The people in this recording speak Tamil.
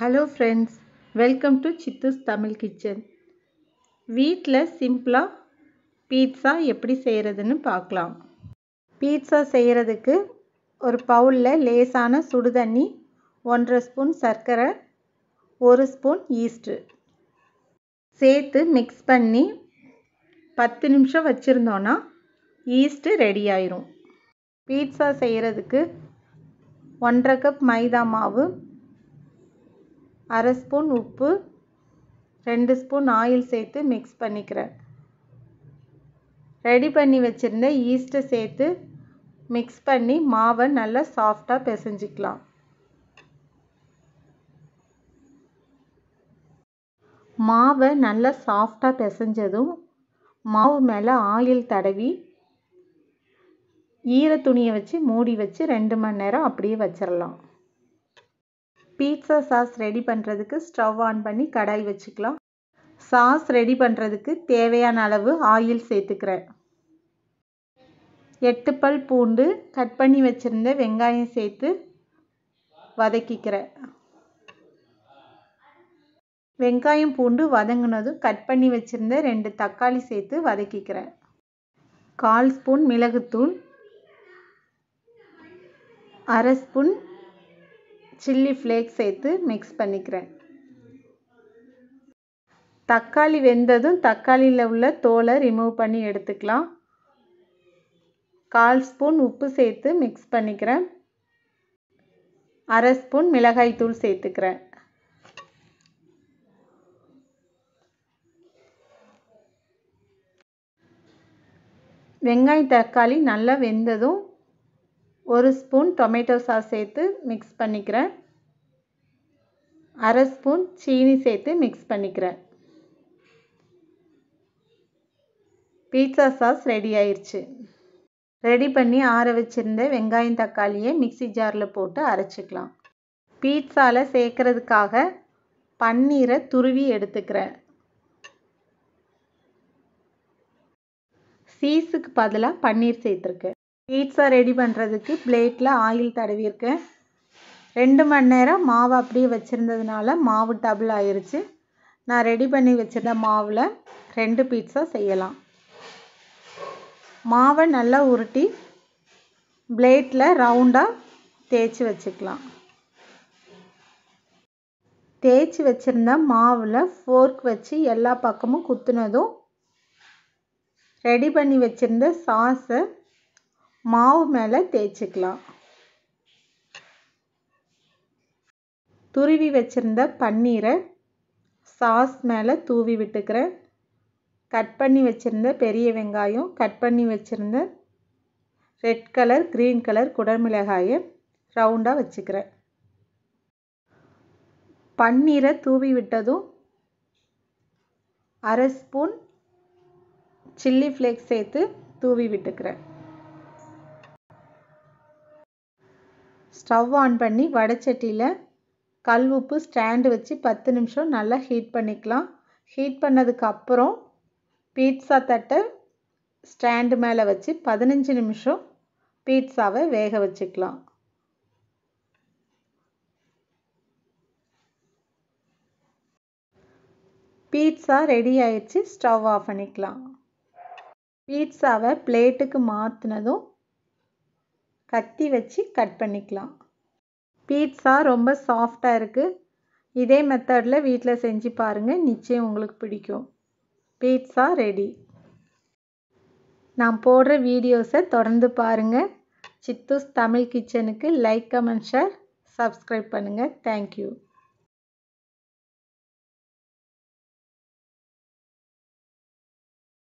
hello friends welcome to Chithu's Tamil kitchen வீட்டில் சிம்பிளாக பீட்ஸா எப்படி செய்கிறதுன்னு பார்க்கலாம் பீட்ஸா செய்கிறதுக்கு ஒரு பவுலில் லேசான சுடு தண்ணி ஒன்றரை ஸ்பூன் சர்க்கரை ஒரு ஸ்பூன் ஈஸ்ட்டு சேர்த்து மிக்ஸ் பண்ணி பத்து நிமிஷம் வச்சுருந்தோன்னா ஈஸ்ட்டு ரெடி ஆயிரும் பீட்ஸா செய்கிறதுக்கு ஒன்றரை கப் மைதா மாவு அரை ஸ்பூன் உப்பு ரெண்டு ஸ்பூன் ஆயில் சேர்த்து மிக்ஸ் பண்ணிக்கிறேன் ரெடி பண்ணி வச்சுருந்த ஈஸ்ட்டை சேர்த்து மிக்ஸ் பண்ணி மாவை நல்லா சாஃப்டாக பிசைஞ்சிக்கலாம் மாவை நல்லா சாஃப்டாக பிசைஞ்சதும் மாவு மேலே ஆயில் தடவி ஈர துணியை வச்சு மூடி வச்சு ரெண்டு மணி நேரம் அப்படியே வச்சிடலாம் பீட்சா சாஸ் ரெடி பண்ணுறதுக்கு ஸ்டவ் ஆன் பண்ணி கடாய் வச்சுக்கலாம் சாஸ் ரெடி பண்ணுறதுக்கு தேவையான அளவு ஆயில் சேர்த்துக்கிறேன் எட்டு பல் பூண்டு கட் பண்ணி வச்சுருந்த வெங்காயம் சேர்த்து வதக்கிக்கிறேன் வெங்காயம் பூண்டு வதங்கினதும் கட் பண்ணி வச்சுருந்த ரெண்டு தக்காளி சேர்த்து வதக்கிக்கிறேன் கால் ஸ்பூன் மிளகுத்தூள் அரை ஸ்பூன் சில்லி ஃப்ளேக்ஸ் சேர்த்து மிக்ஸ் பண்ணிக்கிறேன் தக்காளி வெந்ததும் தக்காளியில் உள்ள தோலை ரிமூவ் பண்ணி எடுத்துக்கலாம் கால் ஸ்பூன் உப்பு சேர்த்து மிக்ஸ் பண்ணிக்கிறேன் அரை ஸ்பூன் மிளகாய் தூள் சேர்த்துக்கிறேன் வெங்காய தக்காளி நல்லா வெந்ததும் ஒரு ஸ்பூன் டொமேட்டோ சாஸ் சேர்த்து மிக்ஸ் பண்ணிக்கிறேன் அரை ஸ்பூன் சீனி சேர்த்து மிக்ஸ் பண்ணிக்கிறேன் பீட்சா சாஸ் ரெடி ஆயிடுச்சு ரெடி பண்ணி ஆற வச்சுருந்த வெங்காயம் தக்காளியை மிக்சி ஜாரில் போட்டு அரைச்சிக்கலாம் பீட்சாவில் சேர்க்கறதுக்காக பன்னீரை துருவி எடுத்துக்கிறேன் சீஸுக்கு பதிலாக பன்னீர் சேர்த்துருக்கேன் பீட்ஸா ரெடி பண்ணுறதுக்கு பிளேட்டில் ஆயில் தடவியிருக்கேன் ரெண்டு மணி நேரம் மாவு அப்படியே வச்சுருந்ததுனால மாவு டபுள் ஆயிடுச்சு நான் ரெடி பண்ணி வச்சுருந்த மாவில் ரெண்டு பீட்ஸா செய்யலாம் மாவை நல்லா உருட்டி பிளேட்டில் ரவுண்டாக தேய்ச்சி வச்சுக்கலாம் தேய்ச்சி வச்சுருந்த மாவில் ஃபோர்க் வச்சு எல்லா பக்கமும் குத்துனதும் ரெடி பண்ணி வச்சுருந்த சாஸை மாவு மேலே தேய்ச்சிக்கலாம் துருவி வச்சுருந்த பன்னீரை சாஸ் மேலே தூவி விட்டுக்கிறேன் கட் பண்ணி வச்சுருந்த பெரிய வெங்காயம் கட் பண்ணி வச்சுருந்த ரெட் கலர் க்ரீன் கலர் குடமிளகாயை ரவுண்டாக வச்சுக்கிறேன் பன்னீரை தூவி விட்டதும் அரை ஸ்பூன் சில்லி ஃப்ளேக்ஸ் சேர்த்து தூவி விட்டுக்கிறேன் ஸ்டவ் ஆன் பண்ணி வடைச்சட்டியில் கல் உப்பு ஸ்டாண்டு வச்சு பத்து நிமிஷம் நல்லா ஹீட் பண்ணிக்கலாம் ஹீட் பண்ணதுக்கப்புறம் பீட்சா தட்டை ஸ்டாண்டு மேலே வச்சு பதினஞ்சு நிமிஷம் பீட்சாவை வேக வச்சுக்கலாம் பீட்சா ரெடி ஆயிடுச்சு ஸ்டவ் ஆஃப் பண்ணிக்கலாம் பீட்சாவை பிளேட்டுக்கு மாற்றினதும் கத்தி வச்சு கட் பண்ணிக்கலாம் பீட்ஸா ரொம்ப சாஃப்டாக இருக்குது இதே மெத்தடில் வீட்டில் செஞ்சு பாருங்கள் நிச்சயம் உங்களுக்கு பிடிக்கும் பீட்ஸா ரெடி நான் போடுற வீடியோஸை தொடர்ந்து பாருங்கள் சித்தூஸ் தமிழ் கிச்சனுக்கு லைக் கமெண்ட் ஷேர் சப்ஸ்கிரைப் பண்ணுங்கள் தேங்க்யூ